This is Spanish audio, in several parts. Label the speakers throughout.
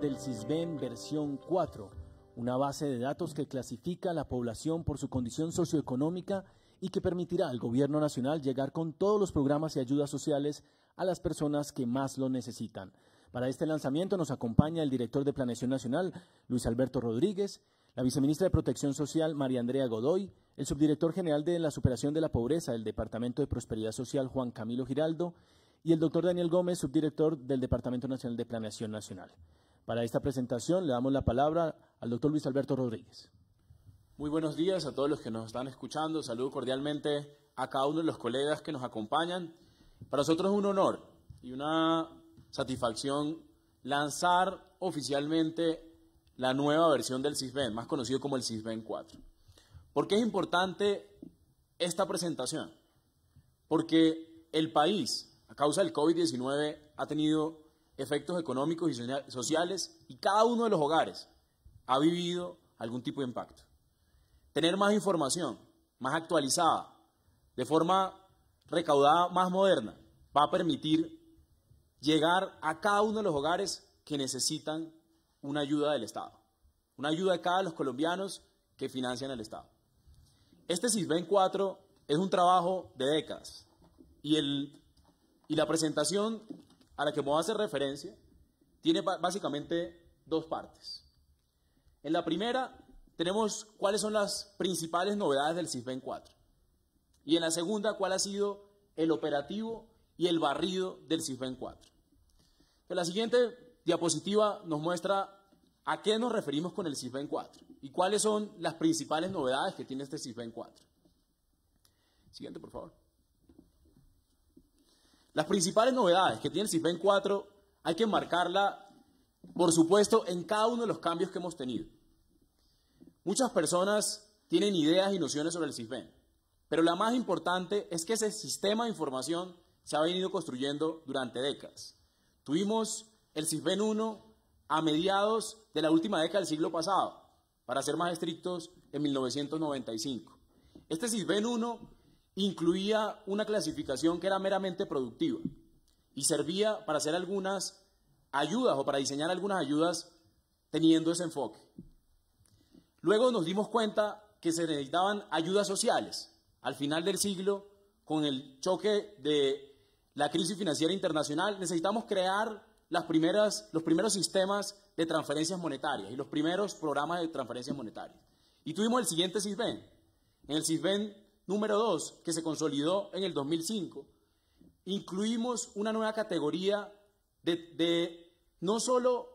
Speaker 1: del CISBEN versión 4, una base de datos que clasifica a la población por su condición socioeconómica y que permitirá al Gobierno Nacional llegar con todos los programas y ayudas sociales a las personas que más lo necesitan. Para este lanzamiento nos acompaña el director de Planeación Nacional, Luis Alberto Rodríguez, la viceministra de Protección Social, María Andrea Godoy, el subdirector general de la Superación de la Pobreza del Departamento de Prosperidad Social, Juan Camilo Giraldo, y el doctor Daniel Gómez, subdirector del Departamento Nacional de Planeación Nacional. Para esta presentación le damos la palabra al doctor Luis Alberto Rodríguez.
Speaker 2: Muy buenos días a todos los que nos están escuchando. Saludo cordialmente a cada uno de los colegas que nos acompañan. Para nosotros es un honor y una satisfacción lanzar oficialmente la nueva versión del CISBEN, más conocido como el CISBEN 4. ¿Por qué es importante esta presentación? Porque el país a causa del COVID-19 ha tenido efectos económicos y sociales y cada uno de los hogares ha vivido algún tipo de impacto. Tener más información, más actualizada, de forma recaudada más moderna, va a permitir llegar a cada uno de los hogares que necesitan una ayuda del Estado, una ayuda de cada de los colombianos que financian el Estado. Este SISBEN 4 es un trabajo de décadas y el y la presentación a la que me voy a hacer referencia tiene básicamente dos partes. En la primera tenemos cuáles son las principales novedades del SIFEN 4. Y en la segunda, cuál ha sido el operativo y el barrido del SIFEN 4. la siguiente diapositiva nos muestra a qué nos referimos con el SIFEN 4 y cuáles son las principales novedades que tiene este SIFEN 4. Siguiente, por favor. Las principales novedades que tiene el SISBEN 4 hay que marcarla, por supuesto, en cada uno de los cambios que hemos tenido. Muchas personas tienen ideas y nociones sobre el CIFEN, pero la más importante es que ese sistema de información se ha venido construyendo durante décadas. Tuvimos el CIFEN 1 a mediados de la última década del siglo pasado, para ser más estrictos, en 1995. Este CIFEN 1 incluía una clasificación que era meramente productiva y servía para hacer algunas ayudas o para diseñar algunas ayudas teniendo ese enfoque. Luego nos dimos cuenta que se necesitaban ayudas sociales. Al final del siglo, con el choque de la crisis financiera internacional, necesitamos crear las primeras, los primeros sistemas de transferencias monetarias y los primeros programas de transferencias monetarias. Y tuvimos el siguiente SISBEN En el CISBEN Número 2 que se consolidó en el 2005, incluimos una nueva categoría de, de no solo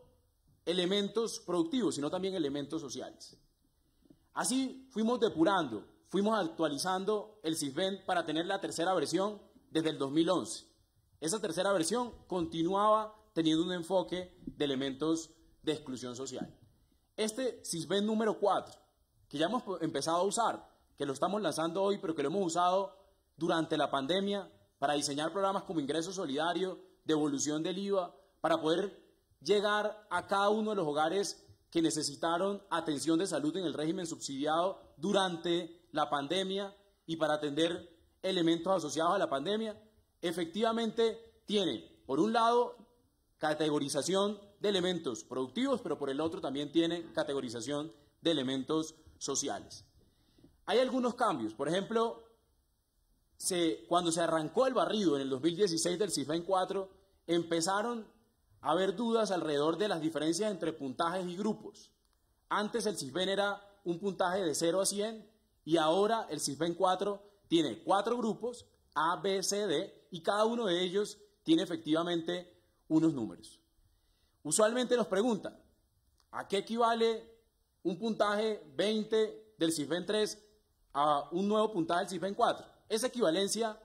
Speaker 2: elementos productivos, sino también elementos sociales. Así fuimos depurando, fuimos actualizando el CISBEN para tener la tercera versión desde el 2011. Esa tercera versión continuaba teniendo un enfoque de elementos de exclusión social. Este CISBEN número 4, que ya hemos empezado a usar, que lo estamos lanzando hoy, pero que lo hemos usado durante la pandemia para diseñar programas como ingreso solidario, devolución del IVA, para poder llegar a cada uno de los hogares que necesitaron atención de salud en el régimen subsidiado durante la pandemia y para atender elementos asociados a la pandemia, efectivamente tiene, por un lado, categorización de elementos productivos, pero por el otro también tiene categorización de elementos sociales. Hay algunos cambios. Por ejemplo, cuando se arrancó el barrido en el 2016 del CIFEN 4, empezaron a haber dudas alrededor de las diferencias entre puntajes y grupos. Antes el CIFEN era un puntaje de 0 a 100 y ahora el CIFEN 4 tiene cuatro grupos, A, B, C, D, y cada uno de ellos tiene efectivamente unos números. Usualmente nos preguntan, ¿a qué equivale un puntaje 20 del CIFEN 3 a un nuevo puntaje del CIFEN 4. Esa equivalencia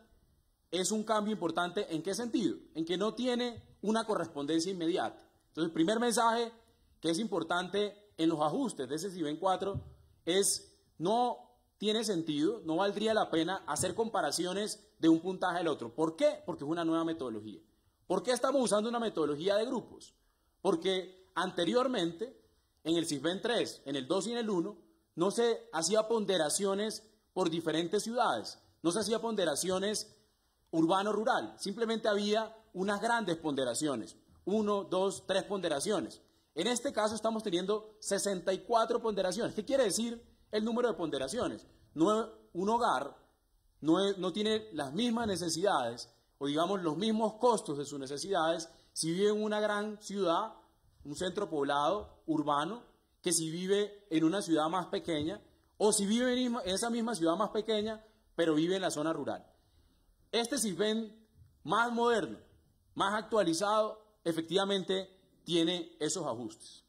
Speaker 2: es un cambio importante en qué sentido? En que no tiene una correspondencia inmediata. Entonces, el primer mensaje que es importante en los ajustes de ese CIFEN 4 es no tiene sentido, no valdría la pena hacer comparaciones de un puntaje al otro. ¿Por qué? Porque es una nueva metodología. ¿Por qué estamos usando una metodología de grupos? Porque anteriormente, en el CIFEN 3, en el 2 y en el 1, no se hacía ponderaciones por diferentes ciudades, no se hacía ponderaciones urbano-rural, simplemente había unas grandes ponderaciones, uno, dos, tres ponderaciones. En este caso estamos teniendo 64 ponderaciones. ¿Qué quiere decir el número de ponderaciones? No, un hogar no, no tiene las mismas necesidades o digamos los mismos costos de sus necesidades si vive en una gran ciudad, un centro poblado, urbano, que si vive en una ciudad más pequeña o si vive en esa misma ciudad más pequeña, pero vive en la zona rural. Este Sisben más moderno, más actualizado, efectivamente tiene esos ajustes.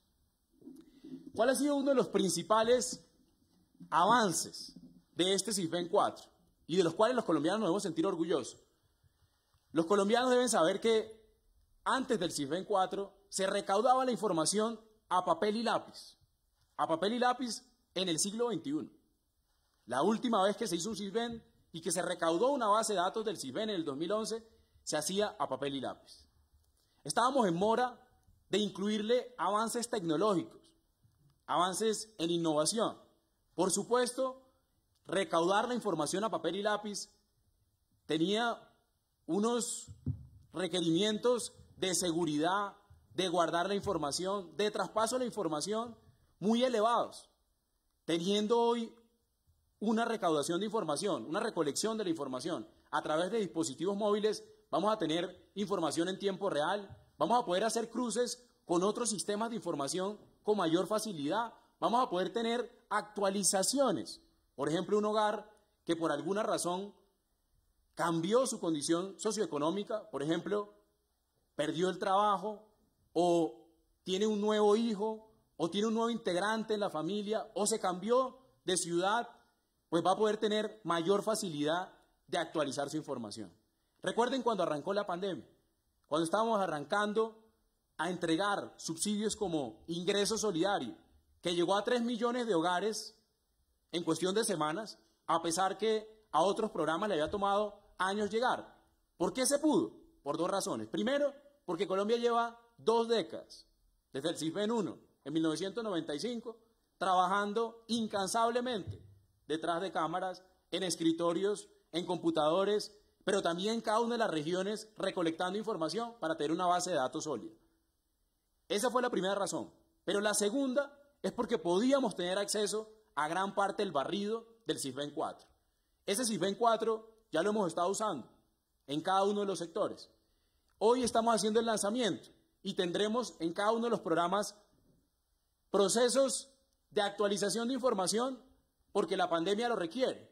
Speaker 2: ¿Cuál ha sido uno de los principales avances de este Sisben 4 y de los cuales los colombianos nos debemos sentir orgullosos? Los colombianos deben saber que antes del Sisben 4 se recaudaba la información a papel y lápiz a papel y lápiz en el siglo XXI. La última vez que se hizo un SISBEN y que se recaudó una base de datos del SISBEN en el 2011, se hacía a papel y lápiz. Estábamos en mora de incluirle avances tecnológicos, avances en innovación. Por supuesto, recaudar la información a papel y lápiz tenía unos requerimientos de seguridad, de guardar la información, de traspaso de la información, muy elevados, teniendo hoy una recaudación de información, una recolección de la información. A través de dispositivos móviles vamos a tener información en tiempo real, vamos a poder hacer cruces con otros sistemas de información con mayor facilidad, vamos a poder tener actualizaciones. Por ejemplo, un hogar que por alguna razón cambió su condición socioeconómica, por ejemplo, perdió el trabajo o tiene un nuevo hijo o tiene un nuevo integrante en la familia, o se cambió de ciudad, pues va a poder tener mayor facilidad de actualizar su información. Recuerden cuando arrancó la pandemia, cuando estábamos arrancando a entregar subsidios como ingreso solidario, que llegó a 3 millones de hogares en cuestión de semanas, a pesar que a otros programas le había tomado años llegar. ¿Por qué se pudo? Por dos razones. Primero, porque Colombia lleva dos décadas, desde el en 1, en 1995, trabajando incansablemente detrás de cámaras, en escritorios, en computadores, pero también en cada una de las regiones recolectando información para tener una base de datos sólida. Esa fue la primera razón. Pero la segunda es porque podíamos tener acceso a gran parte del barrido del CISBEN 4. Ese CISBEN 4 ya lo hemos estado usando en cada uno de los sectores. Hoy estamos haciendo el lanzamiento y tendremos en cada uno de los programas procesos de actualización de información porque la pandemia lo requiere.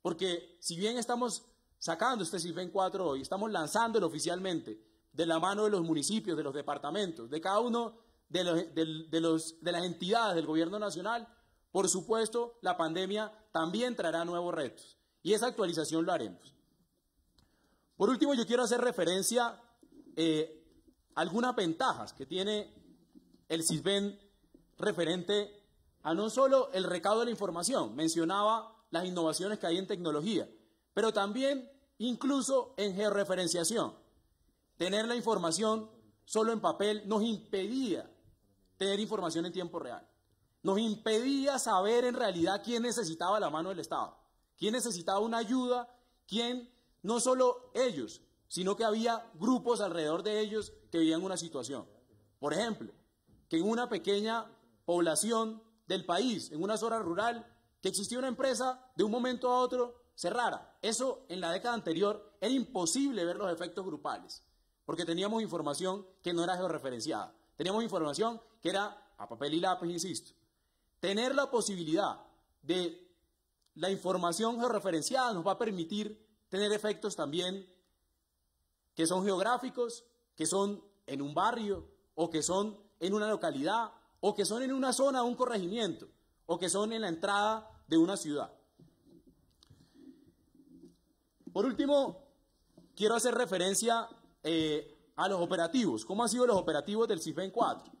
Speaker 2: Porque si bien estamos sacando este CIFEN 4 hoy, estamos lanzándolo oficialmente de la mano de los municipios, de los departamentos, de cada uno de, las entidades del gobierno nacional, por supuesto, la pandemia también traerá nuevos retos y esa actualización lo haremos. Por último, yo quiero hacer referencia a eh, algunas ventajas que tiene el CISBEN referente a no solo el recado de la información, mencionaba las innovaciones que hay en tecnología, pero también incluso en georreferenciación. Tener la información solo en papel nos impedía tener información en tiempo real. Nos impedía saber en realidad quién necesitaba la mano del Estado, quién necesitaba una ayuda, quién, no solo ellos, sino que había grupos alrededor de ellos que vivían una situación. Por ejemplo, que en una pequeña población del país, en una zona rural, que existía una empresa de un momento a otro cerrara. Eso en la década anterior era imposible ver los efectos grupales, porque teníamos información que no era georreferenciada. Teníamos información que era a papel y lápiz, insisto. Tener la posibilidad de la información georreferenciada nos va a permitir tener efectos también que son geográficos, que son en un barrio o que son en una localidad o que son en una zona de un corregimiento, o que son en la entrada de una ciudad. Por último, quiero hacer referencia eh, a los operativos. ¿Cómo han sido los operativos del CIFEN 4?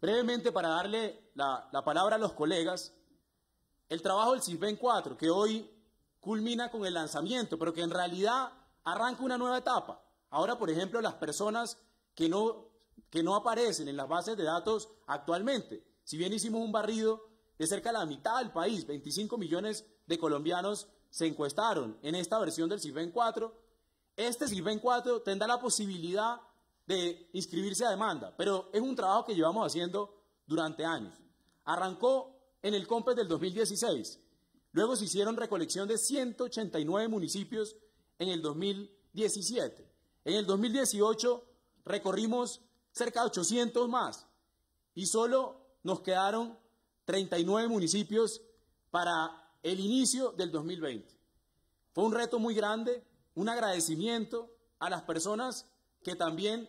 Speaker 2: Brevemente, para darle la, palabra a los colegas, el trabajo del CIFEN 4, que hoy culmina con el lanzamiento, pero que en realidad arranca una nueva etapa. Ahora, por ejemplo, las personas que no que no aparecen en las bases de datos actualmente. Si bien hicimos un barrido de cerca de la mitad del país, 25 millones de colombianos se encuestaron en esta versión del CIFEN 4, este SIFEN 4 tendrá la posibilidad de inscribirse a demanda, pero es un trabajo que llevamos haciendo durante años. Arrancó en el COMPES del 2016, luego se hicieron recolección de 189 municipios en el 2017. En el 2018 recorrimos cerca de 800 más. Y solo nos quedaron 39 municipios para el inicio del 2020. Fue un reto muy grande, un agradecimiento a las personas que también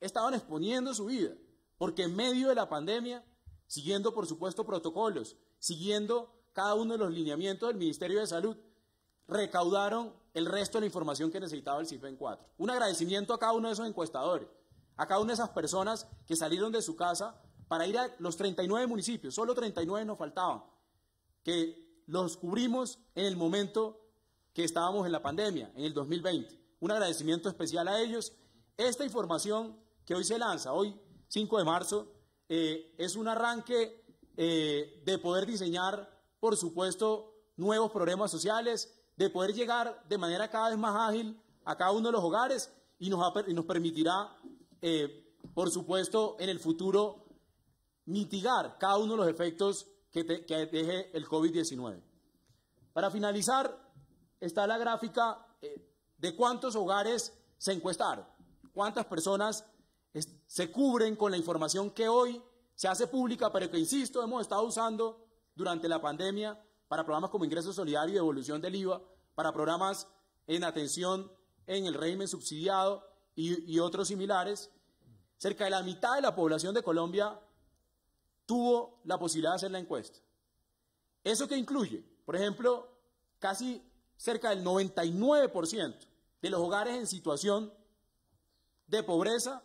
Speaker 2: estaban exponiendo su vida, porque en medio de la pandemia, siguiendo por supuesto protocolos, siguiendo cada uno de los lineamientos del Ministerio de Salud, recaudaron el resto de la información que necesitaba el CIFEN e 4. Un agradecimiento a cada uno de esos encuestadores, a cada una de esas personas que salieron de su casa para ir a los 39 municipios, solo 39 nos faltaban, que los cubrimos en el momento que estábamos en la pandemia, en el 2020. Un agradecimiento especial a ellos. Esta información que hoy se lanza, hoy 5 de marzo, eh, es un arranque eh, de poder diseñar, por supuesto, nuevos problemas sociales, de poder llegar de manera cada vez más ágil a cada uno de los hogares y nos permitirá eh, por supuesto, en el futuro mitigar cada uno de los efectos que, deje el COVID-19. Para finalizar, está la gráfica eh, de cuántos hogares se encuestaron, cuántas personas se cubren con la información que hoy se hace pública, pero que, insisto, hemos estado usando durante la pandemia para programas como ingreso solidario y devolución del IVA, para programas en atención en el régimen subsidiado, y, otros similares, cerca de la mitad de la población de Colombia tuvo la posibilidad de hacer la encuesta. ¿Eso que incluye? Por ejemplo, casi cerca del 99% de los hogares en situación de pobreza,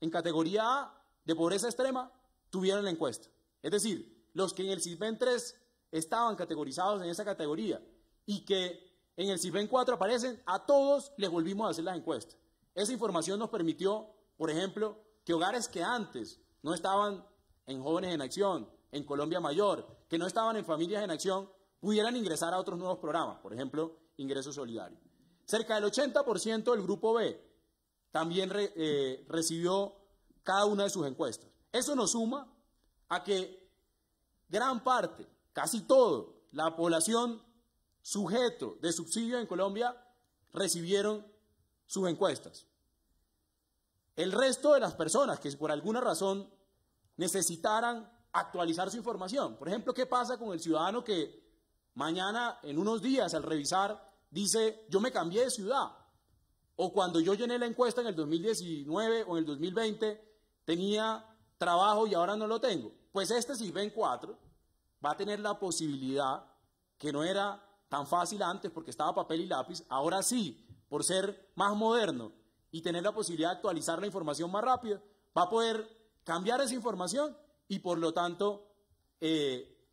Speaker 2: en categoría A, de pobreza extrema, tuvieron la encuesta. Es decir, los que en el CISBEN 3 estaban categorizados en esa categoría y que en el CISBEN 4 aparecen, a todos les volvimos a hacer la encuesta. Esa información nos permitió, por ejemplo, que hogares que antes no estaban en jóvenes en acción, en Colombia Mayor, que no estaban en familias en acción, pudieran ingresar a otros nuevos programas, por ejemplo, ingreso solidario. Cerca del 80% del grupo B también eh, recibió cada una de sus encuestas. Eso nos suma a que gran parte, casi todo, la población sujeto de subsidio en Colombia recibieron sus encuestas. El resto de las personas que por alguna razón necesitaran actualizar su información. Por ejemplo, ¿qué pasa con el ciudadano que mañana, en unos días, al revisar, dice, yo me cambié de ciudad? O cuando yo llené la encuesta en el 2019 o en el 2020, tenía trabajo y ahora no lo tengo. Pues este si ven cuatro va a tener la posibilidad, que no era tan fácil antes porque estaba papel y lápiz, ahora sí, por ser más moderno, y tener la posibilidad de actualizar la información más rápido, va a poder cambiar esa información y por lo tanto eh,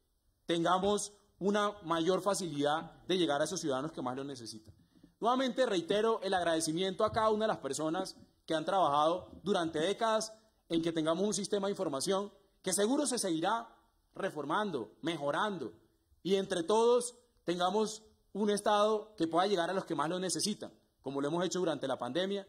Speaker 2: tengamos una mayor facilidad de llegar a esos ciudadanos que más lo necesitan. Nuevamente reitero el agradecimiento a cada una de las personas que han trabajado durante décadas en que tengamos un sistema de información que seguro se seguirá reformando, mejorando y entre todos tengamos un Estado que pueda llegar a los que más lo necesitan, como lo hemos hecho durante la pandemia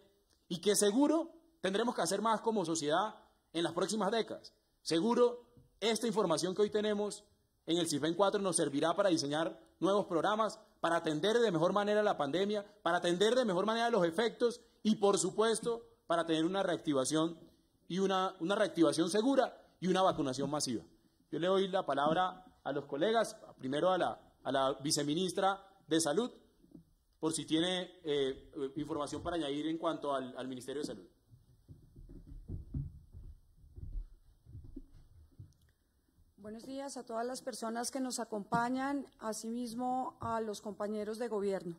Speaker 2: y que seguro tendremos que hacer más como sociedad en las próximas décadas. Seguro esta información que hoy tenemos en el CIFEN 4 nos servirá para diseñar nuevos programas, para atender de mejor manera la pandemia, para atender de mejor manera los efectos y, por supuesto, para tener una reactivación y una, reactivación segura y una vacunación masiva. Yo le doy la palabra a los colegas, primero a la, a la viceministra de Salud, por si tiene eh, información para añadir en cuanto al, al Ministerio de Salud.
Speaker 3: Buenos días a todas las personas que nos acompañan, asimismo a los compañeros de gobierno.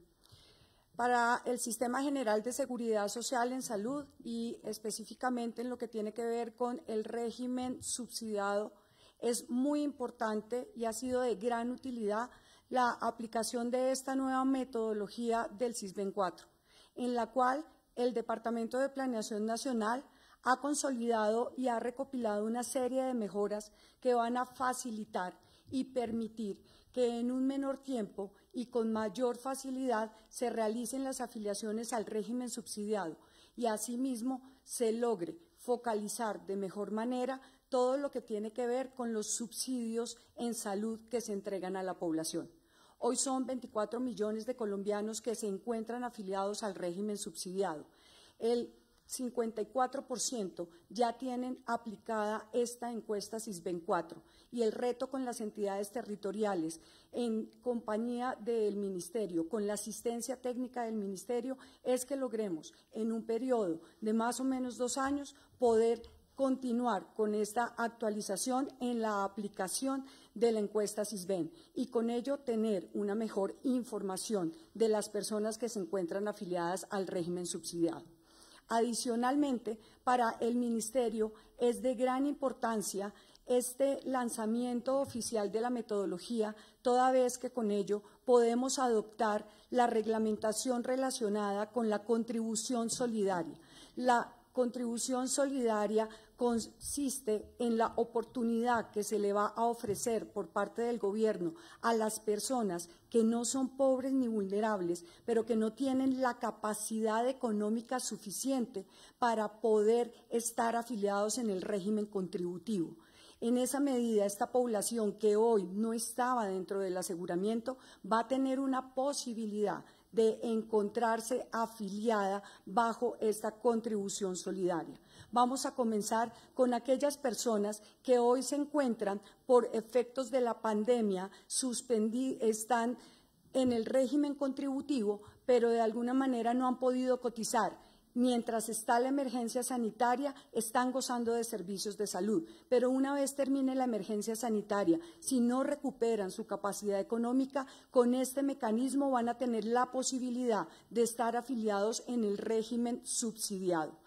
Speaker 3: Para el Sistema General de Seguridad Social en Salud y específicamente en lo que tiene que ver con el régimen subsidiado, es muy importante y ha sido de gran utilidad la aplicación de esta nueva metodología del CISBEN 4, en la cual el Departamento de Planeación Nacional ha consolidado y ha recopilado una serie de mejoras que van a facilitar y permitir que en un menor tiempo y con mayor facilidad se realicen las afiliaciones al régimen subsidiado y asimismo se logre focalizar de mejor manera todo lo que tiene que ver con los subsidios en salud que se entregan a la población. Hoy son 24 millones de colombianos que se encuentran afiliados al régimen subsidiado. El 54% ya tienen aplicada esta encuesta SISBEN 4 y el reto con las entidades territoriales en compañía del Ministerio, con la asistencia técnica del Ministerio, es que logremos en un periodo de más o menos dos años poder continuar con esta actualización en la aplicación de la encuesta CISBEN y con ello tener una mejor información de las personas que se encuentran afiliadas al régimen subsidiado. Adicionalmente, para el Ministerio es de gran importancia este lanzamiento oficial de la metodología, toda vez que con ello podemos adoptar la reglamentación relacionada con la contribución solidaria, contribución solidaria consiste en la oportunidad que se le va a ofrecer por parte del gobierno a las personas que no son pobres ni vulnerables, pero que no tienen la capacidad económica suficiente para poder estar afiliados en el régimen contributivo. En esa medida, esta población que hoy no estaba dentro del aseguramiento va a tener una posibilidad de encontrarse afiliada bajo esta contribución solidaria. Vamos a comenzar con aquellas personas que hoy se encuentran por efectos de la pandemia, están en el régimen contributivo, pero de alguna manera no han podido cotizar mientras está la emergencia sanitaria, están gozando de servicios de salud. Pero una vez termine la emergencia sanitaria, si no recuperan su capacidad económica, con este mecanismo van a tener la posibilidad de estar afiliados en el régimen subsidiado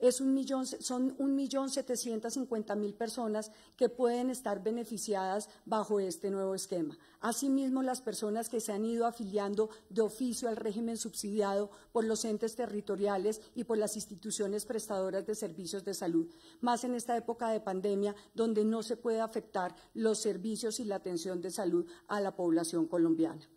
Speaker 3: es un millón, son 1.750.000 personas que pueden estar beneficiadas bajo este nuevo esquema. Asimismo, las personas que se han ido afiliando de oficio al régimen subsidiado por los entes territoriales y por las instituciones prestadoras de servicios de salud, más en esta época de pandemia donde no se puede afectar los servicios y la atención de salud a la población colombiana.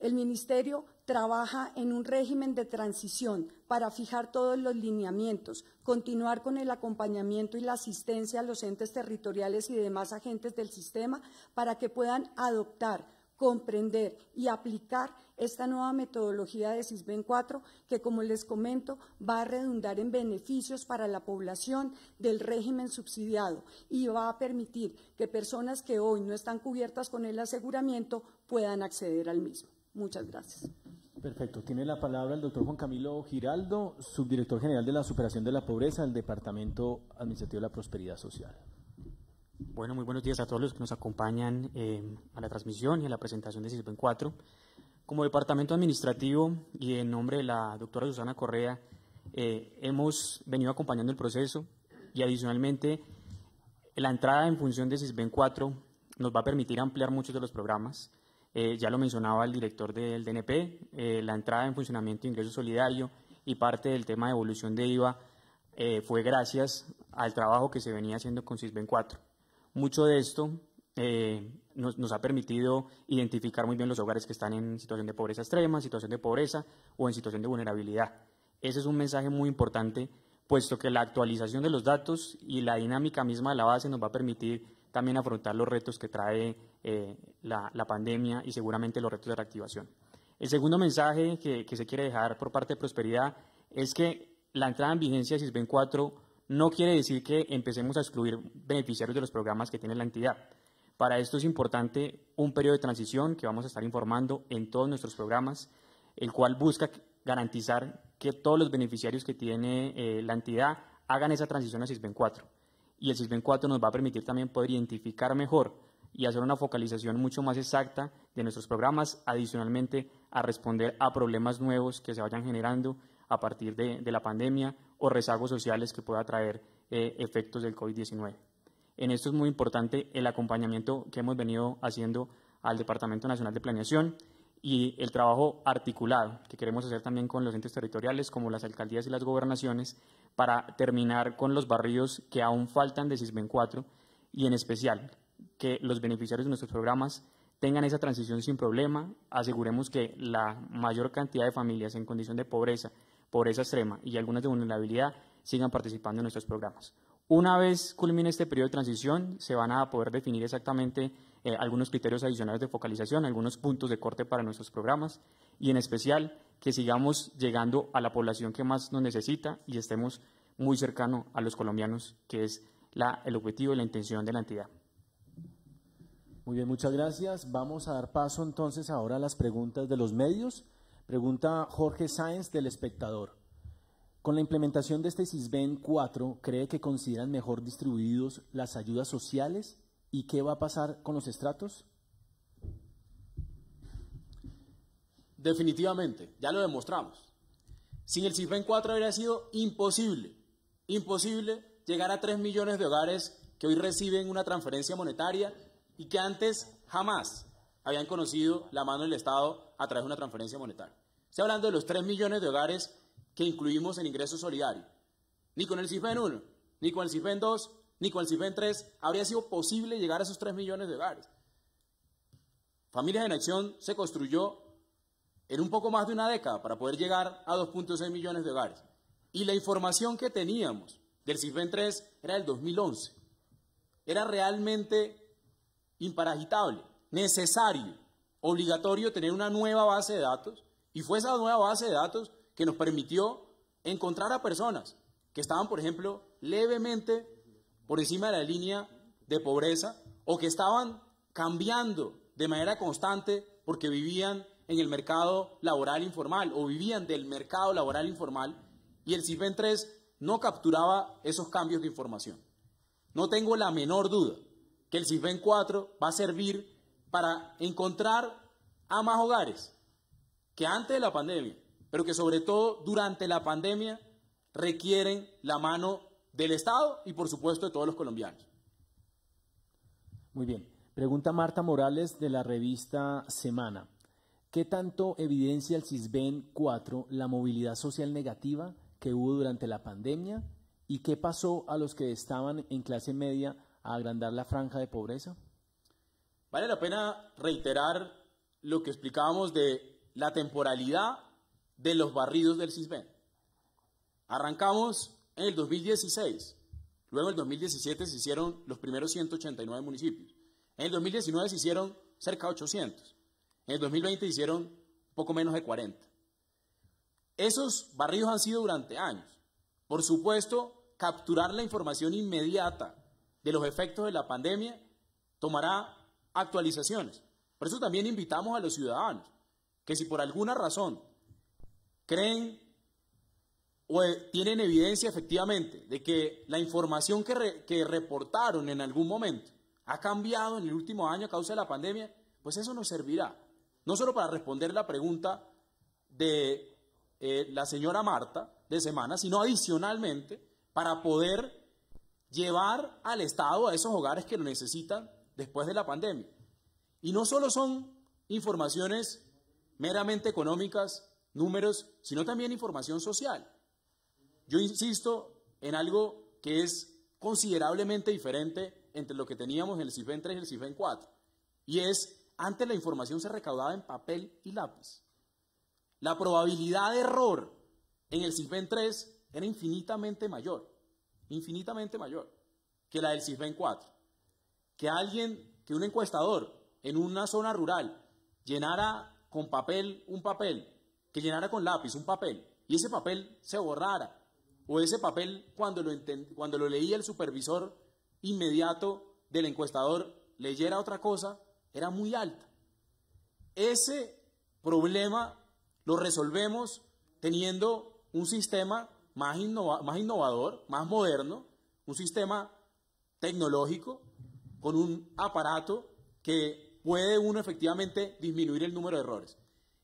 Speaker 3: El Ministerio trabaja en un régimen de transición para fijar todos los lineamientos, continuar con el acompañamiento y la asistencia a los entes territoriales y demás agentes del sistema para que puedan adoptar, comprender y aplicar esta nueva metodología de SISBEN 4 que, como les comento, va a redundar en beneficios para la población del régimen subsidiado y va a permitir que personas que hoy no están cubiertas con el aseguramiento puedan acceder al mismo. Muchas gracias.
Speaker 1: Perfecto. Tiene la palabra el doctor Juan Camilo Giraldo, subdirector general de la superación de la pobreza del Departamento Administrativo de la Prosperidad Social.
Speaker 4: Bueno, muy buenos días a todos los que nos acompañan eh, a la transmisión y a la presentación de CISBEN 4. Como Departamento Administrativo y en nombre de la doctora Susana Correa, eh, hemos venido acompañando el proceso y adicionalmente la entrada en función de CISBEN 4 nos va a permitir ampliar muchos de los programas eh, ya lo mencionaba el director del DNP, eh, la entrada en funcionamiento de ingreso solidario y parte del tema de evolución de IVA eh, fue gracias al trabajo que se venía haciendo con Sisben 4. Mucho de esto nos, nos, ha permitido identificar muy bien los hogares que están en situación de pobreza extrema, situación de pobreza o en situación de vulnerabilidad. Ese es un mensaje muy importante, puesto que la actualización de los datos y la dinámica misma de la base nos va a permitir también afrontar los retos que trae eh, la, pandemia y seguramente los retos de reactivación. El segundo mensaje que, se quiere dejar por parte de Prosperidad es que la entrada en vigencia de SISBEN 4 no quiere decir que empecemos a excluir beneficiarios de los programas que tiene la entidad. Para esto es importante un periodo de transición que vamos a estar informando en todos nuestros programas, el cual busca garantizar que todos los beneficiarios que tiene eh, la entidad hagan esa transición a SISBEN 4 y el SISBEN 4 nos va a permitir también poder identificar mejor y hacer una focalización mucho más exacta de nuestros programas, adicionalmente a responder a problemas nuevos que se vayan generando a partir de, la pandemia o rezagos sociales que pueda traer eh, efectos del COVID-19. En esto es muy importante el acompañamiento que hemos venido haciendo al Departamento Nacional de Planeación y el trabajo articulado que queremos hacer también con los entes territoriales como las alcaldías y las gobernaciones para terminar con los barridos que aún faltan de SISBEN 4 y en especial que los beneficiarios de nuestros programas tengan esa transición sin problema, aseguremos que la mayor cantidad de familias en condición de pobreza, pobreza extrema y algunas de vulnerabilidad sigan participando en nuestros programas. Una vez culmine este periodo de transición, se van a poder definir exactamente eh, algunos criterios adicionales de focalización, algunos puntos de corte para nuestros programas y en especial que sigamos llegando a la población que más nos necesita y estemos muy cercano a los colombianos, que es la, el objetivo y la intención de la entidad.
Speaker 1: Muy bien, muchas gracias. Vamos a dar paso entonces ahora a las preguntas de los medios. Pregunta Jorge Sáenz del espectador. Con la implementación de este SISBEN 4, ¿cree que consideran mejor distribuidos las ayudas sociales? ¿Y qué va a pasar con los estratos?
Speaker 2: definitivamente, ya lo demostramos. Sin el CIFEN 4 habría sido imposible, imposible llegar a 3 millones de hogares que hoy reciben una transferencia monetaria y que antes jamás habían conocido la mano del Estado a través de una transferencia monetaria. Estoy hablando de los 3 millones de hogares que incluimos en ingresos solidario. Ni con el CIFEN 1, ni con el CIFEN 2, ni con el CIFEN 3 habría sido posible llegar a esos 3 millones de hogares. Familias en Acción se construyó era un poco más de una década para poder llegar a 2.6 millones de hogares. Y la información que teníamos del CIFEN 3 era del 2011. Era realmente imparagitable, necesario, obligatorio tener una nueva base de datos y fue esa nueva base de datos que nos permitió encontrar a personas que estaban, por ejemplo, levemente por encima de la línea de pobreza o que estaban cambiando de manera constante porque vivían en el mercado laboral informal o vivían del mercado laboral informal y el CIFEN 3 no capturaba esos cambios de información. No tengo la menor duda que el CIFEN 4 va a servir para encontrar a más hogares que antes de la pandemia, pero que sobre todo durante la pandemia requieren la mano del Estado y por supuesto de todos los colombianos.
Speaker 1: Muy bien. Pregunta Marta Morales de la revista Semana. ¿Qué tanto evidencia el CISBEN 4 la movilidad social negativa que hubo durante la pandemia? ¿Y qué pasó a los que estaban en clase media a agrandar la franja de pobreza?
Speaker 2: Vale la pena reiterar lo que explicábamos de la temporalidad de los barridos del CISBEN. Arrancamos en el 2016, luego en el 2017 se hicieron los primeros 189 municipios, en el 2019 se hicieron cerca de 800, en el 2020 hicieron poco menos de 40. Esos barrios han sido durante años. Por supuesto, capturar la información inmediata de los efectos de la pandemia tomará actualizaciones. Por eso también invitamos a los ciudadanos que si por alguna razón creen o eh, tienen evidencia efectivamente de que la información que reportaron en algún momento ha cambiado en el último año a causa de la pandemia, pues eso nos servirá no solo para responder la pregunta de eh, la señora Marta de semana, sino adicionalmente para poder llevar al Estado a esos hogares que lo necesitan después de la pandemia. Y no solo son informaciones meramente económicas, números, sino también información social. Yo insisto en algo que es considerablemente diferente entre lo que teníamos en el CIFEN 3 y el CIFEN 4, y es antes la información se recaudaba en papel y lápiz. La probabilidad de error en el SISBEN 3 era infinitamente mayor, infinitamente mayor que la del SISBEN 4. Que alguien, que un encuestador en una zona rural llenara con papel un papel, que llenara con lápiz un papel y ese papel se borrara o ese papel cuando lo, cuando lo leía el supervisor inmediato del encuestador leyera otra cosa, era muy alta. Ese problema lo resolvemos teniendo un sistema más, innovador, más moderno, un sistema tecnológico, con un aparato que puede uno efectivamente disminuir el número de errores.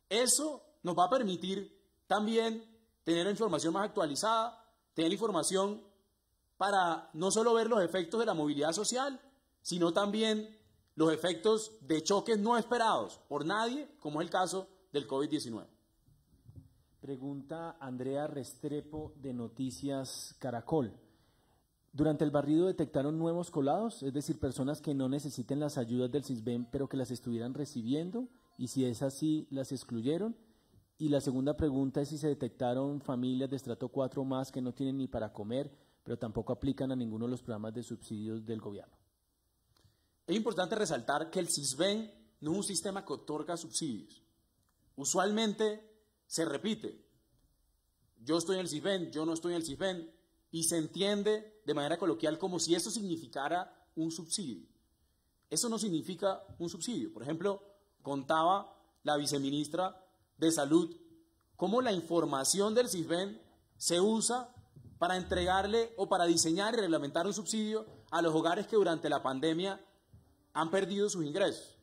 Speaker 2: Eso nos va a permitir también tener información más actualizada, tener información para no solo ver los efectos de la movilidad social, sino también los efectos de choques no esperados por nadie, como es el caso del COVID-19.
Speaker 1: Pregunta Andrea Restrepo de Noticias Caracol. Durante el barrido detectaron nuevos colados, es decir, personas que no necesiten las ayudas del CISBEN, pero que las estuvieran recibiendo, y si es así, las excluyeron. Y la segunda pregunta es si se detectaron familias de estrato 4 más que no tienen ni para comer, pero tampoco aplican a ninguno de los programas de subsidios del gobierno.
Speaker 2: Es importante resaltar que el CISBEN no es un sistema que otorga subsidios. Usualmente se repite, yo estoy en el CISBEN, yo no estoy en el CISBEN, y se entiende de manera coloquial como si eso significara un subsidio. Eso no significa un subsidio. Por ejemplo, contaba la viceministra de Salud cómo la información del CISBEN se usa para entregarle o para diseñar y reglamentar un subsidio a los hogares que durante la pandemia han perdido sus ingresos,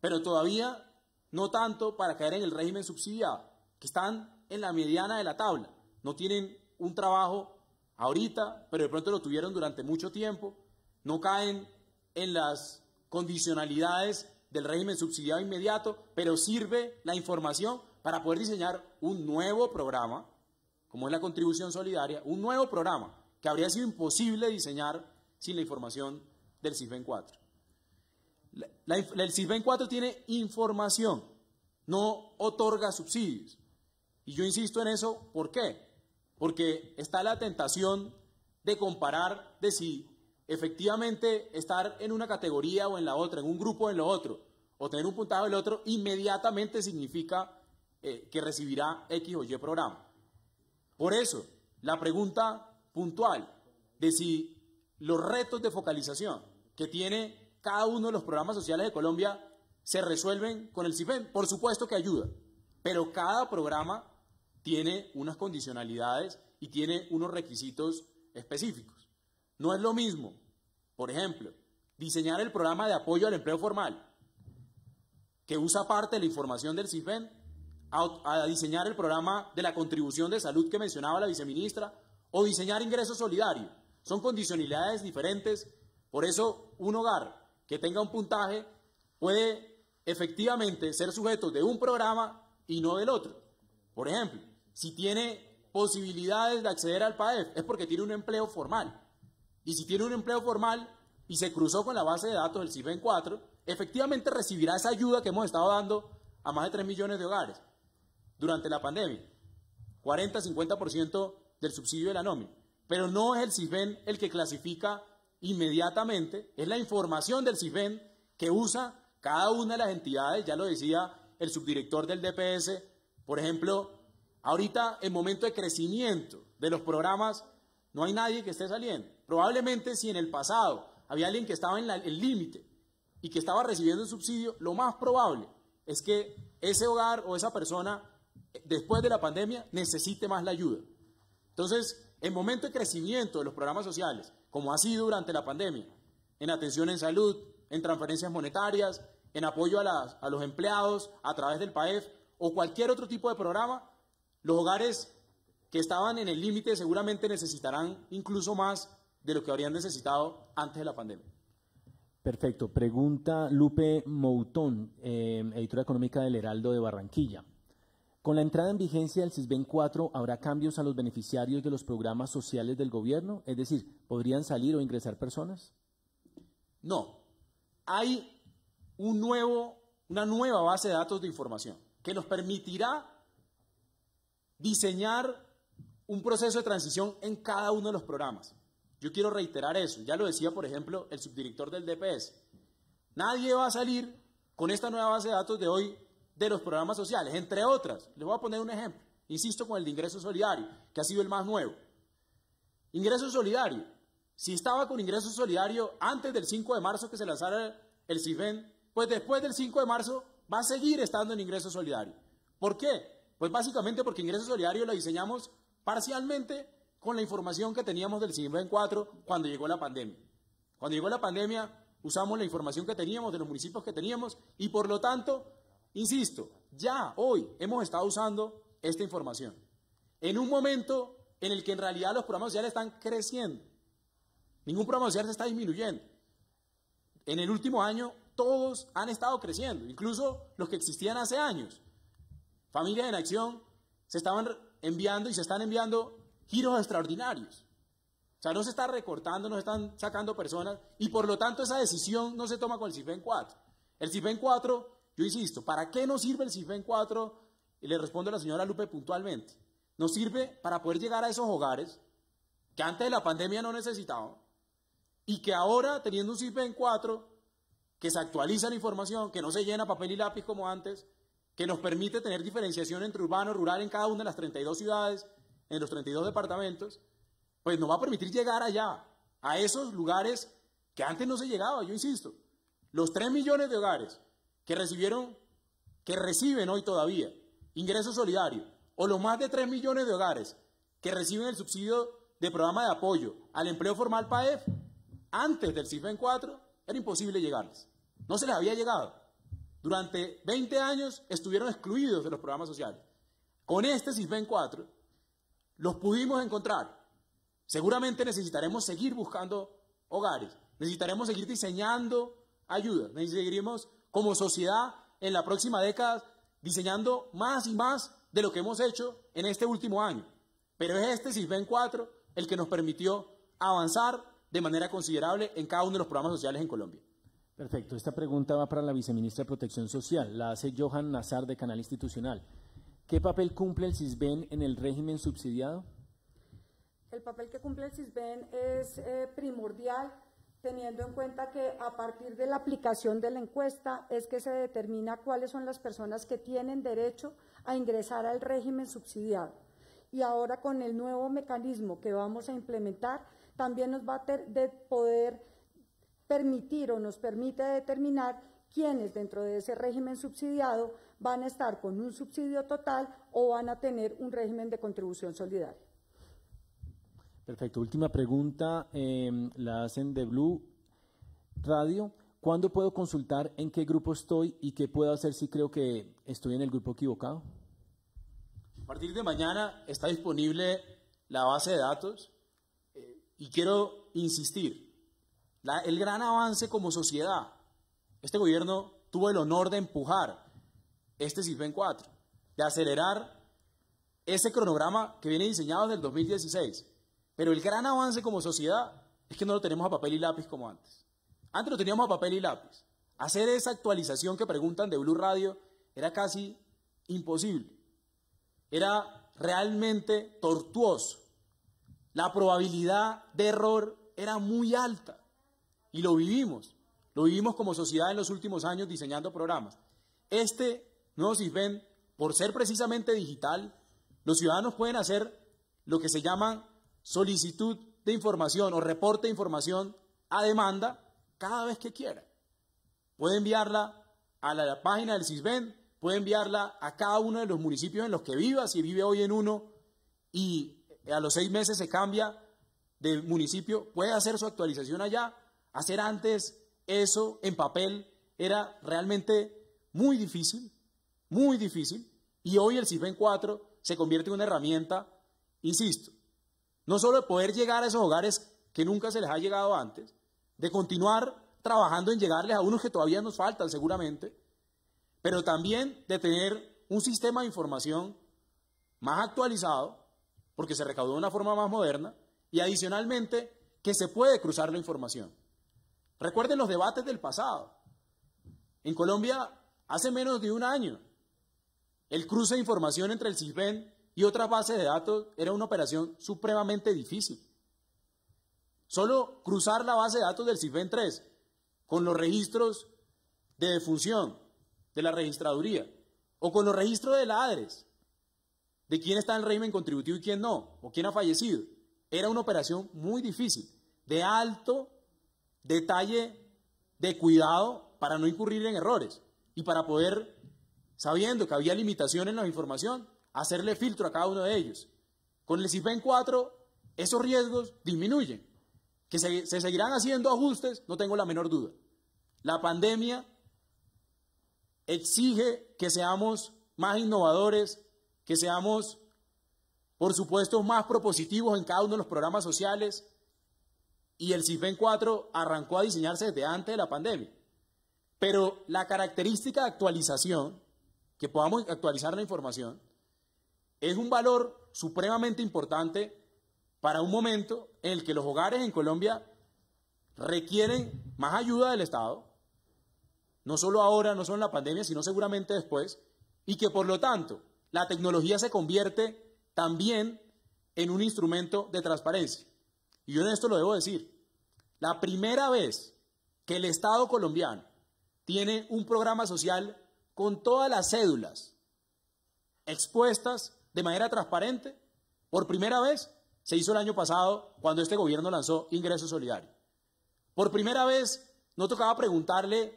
Speaker 2: pero todavía no tanto para caer en el régimen subsidiado, que están en la mediana de la tabla, no tienen un trabajo ahorita, pero de pronto lo tuvieron durante mucho tiempo, no caen en las condicionalidades del régimen subsidiado inmediato, pero sirve la información para poder diseñar un nuevo programa, como es la contribución solidaria, un nuevo programa que habría sido imposible diseñar sin la información del CIFEN 4 el SISBEN 4 tiene información, no otorga subsidios. Y yo insisto en eso, ¿por qué? Porque está la tentación de comparar de si efectivamente estar en una categoría o en la otra, en un grupo o en lo otro, o tener un puntaje o el otro, inmediatamente significa eh, que recibirá X o Y programa. Por eso, la pregunta puntual de si los retos de focalización que tiene cada uno de los programas sociales de Colombia se resuelven con el CIFEN. Por supuesto que ayuda, pero cada programa tiene unas condicionalidades y tiene unos requisitos específicos. No es lo mismo, por ejemplo, diseñar el programa de apoyo al empleo formal, que usa parte de la información del CIFEN, a, diseñar el programa de la contribución de salud que mencionaba la viceministra, o diseñar ingreso solidario. Son condicionalidades diferentes. Por eso, un hogar que tenga un puntaje puede efectivamente ser sujeto de un programa y no del otro. Por ejemplo, si tiene posibilidades de acceder al PAEF es porque tiene un empleo formal. Y si tiene un empleo formal y se cruzó con la base de datos del CIFEN 4, efectivamente recibirá esa ayuda que hemos estado dando a más de 3 millones de hogares durante la pandemia. 40-50% del subsidio de la NOMI. Pero no es el CIFEN el que clasifica inmediatamente es la información del CIFEN que usa cada una de las entidades, ya lo decía el subdirector del DPS, por ejemplo, ahorita en momento de crecimiento de los programas no hay nadie que esté saliendo. Probablemente si en el pasado había alguien que estaba en el límite y que estaba recibiendo un subsidio, lo más probable es que ese hogar o esa persona eh, después de la pandemia necesite más la ayuda. Entonces, en momento de crecimiento de los programas sociales, como ha sido durante la pandemia, en atención en salud, en transferencias monetarias, en apoyo a, los empleados a través del PAEF o cualquier otro tipo de programa, los hogares que estaban en el límite seguramente necesitarán incluso más de lo que habrían necesitado antes de la pandemia.
Speaker 1: Perfecto. Pregunta Lupe Moutón, eh, editora económica del Heraldo de Barranquilla. Con la entrada en vigencia del CISBEN 4, ¿habrá cambios a los beneficiarios de los programas sociales del gobierno? Es decir, ¿podrían salir o ingresar personas?
Speaker 2: No. Hay un nuevo, una nueva base de datos de información que nos permitirá diseñar un proceso de transición en cada uno de los programas. Yo quiero reiterar eso. Ya lo decía, por ejemplo, el subdirector del DPS. Nadie va a salir con esta nueva base de datos de hoy de los programas sociales, entre otras. Les voy a poner un ejemplo. Insisto con el de ingreso solidario, que ha sido el más nuevo. Ingreso solidario. Si estaba con ingreso solidario antes del 5 de marzo que se lanzara el CIFEN, pues después del 5 de marzo va a seguir estando en ingreso solidario. ¿Por qué? Pues básicamente porque ingreso solidario lo diseñamos parcialmente con la información que teníamos del CIFEN 4 cuando llegó la pandemia. Cuando llegó la pandemia usamos la información que teníamos de los municipios que teníamos y por lo tanto Insisto, ya hoy hemos estado usando esta información. En un momento en el que en realidad los programas sociales están creciendo. Ningún programa social se está disminuyendo. En el último año todos han estado creciendo, incluso los que existían hace años. Familias en acción se estaban enviando y se están enviando giros extraordinarios. O sea, no se está recortando, no se están sacando personas y por lo tanto esa decisión no se toma con el CIFEN 4. El CIFEN 4 yo insisto, ¿para qué nos sirve el CIFEN 4? Y le respondo a la señora Lupe puntualmente. Nos sirve para poder llegar a esos hogares que antes de la pandemia no necesitaban y que ahora, teniendo un CIFEN 4, que se actualiza la información, que no se llena papel y lápiz como antes, que nos permite tener diferenciación entre urbano y rural en cada una de las 32 ciudades, en los 32 departamentos, pues nos va a permitir llegar allá, a esos lugares que antes no se llegaba, yo insisto. Los 3 millones de hogares que recibieron, que reciben hoy todavía ingresos solidarios, o los más de 3 millones de hogares que reciben el subsidio de programa de apoyo al empleo formal PAEF, antes del CIFEN 4, era imposible llegarles. No se les había llegado. Durante 20 años estuvieron excluidos de los programas sociales. Con este CIFEN 4 los pudimos encontrar. Seguramente necesitaremos seguir buscando hogares, necesitaremos seguir diseñando ayudas, necesitaremos como sociedad en la próxima década diseñando más y más de lo que hemos hecho en este último año. Pero es este SISBEN 4 el que nos permitió avanzar de manera considerable en cada uno de los programas sociales en Colombia.
Speaker 1: Perfecto. Esta pregunta va para la viceministra de Protección Social. La hace Johan Nazar de Canal Institucional. ¿Qué papel cumple el SISBEN en el régimen subsidiado?
Speaker 3: El papel que cumple el SISBEN es eh, primordial teniendo en cuenta que a partir de la aplicación de la encuesta es que se determina cuáles son las personas que tienen derecho a ingresar al régimen subsidiado. Y ahora con el nuevo mecanismo que vamos a implementar, también nos va a poder permitir o nos permite determinar quiénes dentro de ese régimen subsidiado van a estar con un subsidio total o van a tener un régimen de contribución solidaria.
Speaker 1: Perfecto. Última pregunta, em, la hacen de Blue Radio. ¿Cuándo puedo consultar en qué grupo estoy y qué puedo hacer si creo que estoy en el grupo equivocado?
Speaker 2: A partir de mañana está disponible la base de datos eh, y quiero insistir, el gran avance como sociedad, este gobierno tuvo el honor de empujar este CIFEN 4, de acelerar ese cronograma que viene diseñado desde el 2016. Pero el gran avance como sociedad es que no lo tenemos a papel y lápiz como antes. Antes lo teníamos a papel y lápiz. Hacer esa actualización que preguntan de Blue Radio era casi imposible. Era realmente tortuoso. La probabilidad de error era muy alta. Y lo vivimos. Lo vivimos como sociedad en los últimos años diseñando programas. Este nuevo CISBEN, por ser precisamente digital, los ciudadanos pueden hacer lo que se llaman solicitud de información o reporte de información a demanda cada vez que quiera. Puede enviarla a la página del CISBEN, puede enviarla a cada uno de los municipios en los que viva, si vive hoy en uno y a los seis meses se cambia de municipio, puede hacer su actualización allá. Hacer antes eso en papel era realmente muy difícil, muy difícil, y hoy el CISBEN 4 se convierte en una herramienta, insisto, no solo de poder llegar a esos hogares que nunca se les ha llegado antes, de continuar trabajando en llegarles a unos que todavía nos faltan seguramente, pero también de tener un sistema de información más actualizado, porque se recaudó de una forma más moderna, y adicionalmente que se puede cruzar la información. Recuerden los debates del pasado. En Colombia, hace menos de un año, el cruce de información entre el CISBEN y otra base de datos era una operación supremamente difícil. Solo cruzar la base de datos del CIFEN 3 con los registros de defunción de la registraduría o con los registros de la ADRES, de quién está en el régimen contributivo y quién no, o quién ha fallecido, era una operación muy difícil, de alto detalle de cuidado para no incurrir en errores y para poder, sabiendo que había limitaciones en la información, hacerle filtro a cada uno de ellos. Con el CIPEN 4, esos riesgos disminuyen. Que se, seguirán haciendo ajustes, no tengo la menor duda. La pandemia exige que seamos más innovadores, que seamos, por supuesto, más propositivos en cada uno de los programas sociales. Y el CIFEN 4 arrancó a diseñarse desde antes de la pandemia. Pero la característica de actualización, que podamos actualizar la información, es un valor supremamente importante para un momento en el que los hogares en Colombia requieren más ayuda del Estado, no solo ahora, no solo en la pandemia, sino seguramente después, y que por lo tanto la tecnología se convierte también en un instrumento de transparencia. Y yo en esto lo debo decir, la primera vez que el Estado colombiano tiene un programa social con todas las cédulas expuestas de manera transparente, por primera vez, se hizo el año pasado cuando este gobierno lanzó ingreso solidario. Por primera vez no tocaba preguntarle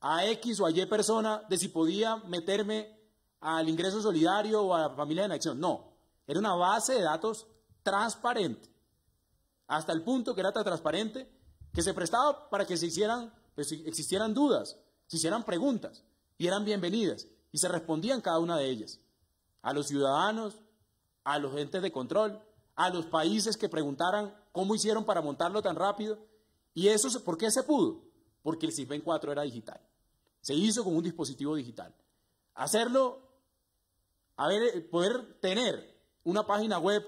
Speaker 2: a X o a Y persona de si podía meterme al ingreso solidario o a la familia en acción. No, era una base de datos transparente, hasta el punto que era tan transparente que se prestaba para que se hicieran, pues, existieran dudas, se hicieran preguntas y eran bienvenidas y se respondían cada una de ellas a los ciudadanos, a los entes de control, a los países que preguntaran cómo hicieron para montarlo tan rápido. ¿Y eso por qué se pudo? Porque el CISBEN 4 era digital. Se hizo con un dispositivo digital. Hacerlo, a ver, eh, poder tener una página web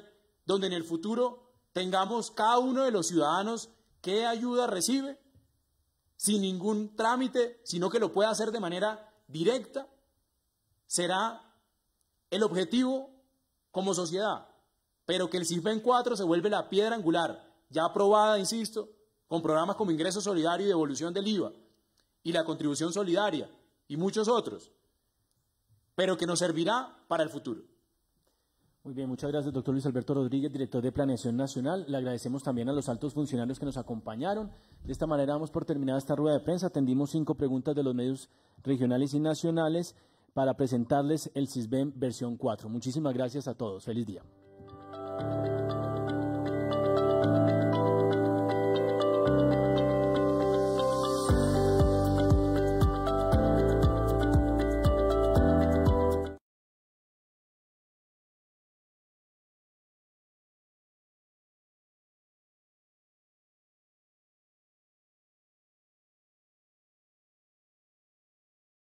Speaker 2: donde en el futuro tengamos cada uno de los ciudadanos qué ayuda recibe, sin ningún trámite, sino que lo pueda hacer de manera directa, será el objetivo como sociedad, pero que el CIFEN 4 se vuelve la piedra angular, ya aprobada, insisto, con programas como ingreso solidario y devolución del IVA, y la contribución solidaria, y muchos otros, pero que nos servirá para el futuro.
Speaker 1: Muy bien, muchas gracias, doctor Luis Alberto Rodríguez, director de Planeación Nacional. Le agradecemos también a los altos funcionarios que nos acompañaron. De esta manera vamos por terminada esta rueda de prensa. Atendimos cinco preguntas de los medios regionales y nacionales para presentarles el CISBEN versión 4. Muchísimas gracias a todos. Feliz día.